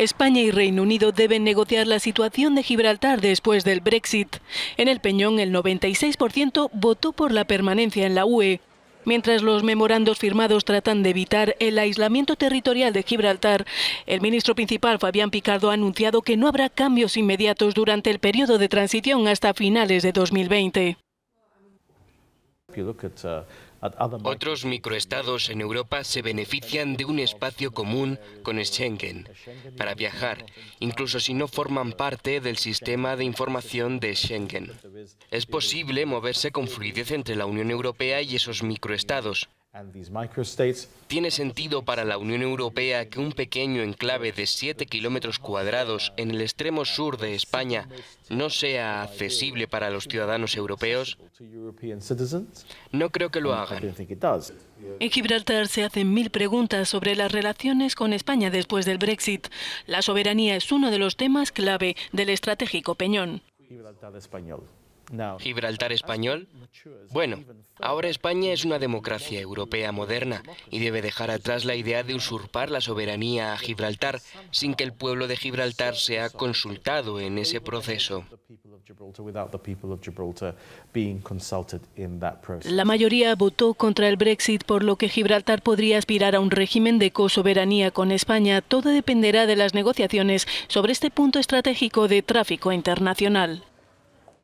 España y Reino Unido deben negociar la situación de Gibraltar después del Brexit. En el Peñón, el 96% votó por la permanencia en la UE, Mientras los memorandos firmados tratan de evitar el aislamiento territorial de Gibraltar, el ministro principal Fabián Picardo ha anunciado que no habrá cambios inmediatos durante el periodo de transición hasta finales de 2020. Otros microestados en Europa se benefician de un espacio común con Schengen para viajar, incluso si no forman parte del sistema de información de Schengen. Es posible moverse con fluidez entre la Unión Europea y esos microestados. Tiene sentido para la Unión Europea que un pequeño enclave de 7 kilómetros cuadrados en el extremo sur de España no sea accesible para los ciudadanos europeos. No creo que lo hagan. En Gibraltar se hacen mil preguntas sobre las relaciones con España después del Brexit. La soberanía es uno de los temas clave del estratégico Peñón. Gibraltar español. Bueno, ahora España es una democracia europea moderna y debe dejar atrás la idea de usurpar la soberanía a Gibraltar sin que el pueblo de Gibraltar sea consultado en ese proceso. La mayoría votó contra el Brexit, por lo que Gibraltar podría aspirar a un régimen de cosoberanía con España. Todo dependerá de las negociaciones sobre este punto estratégico de tráfico internacional.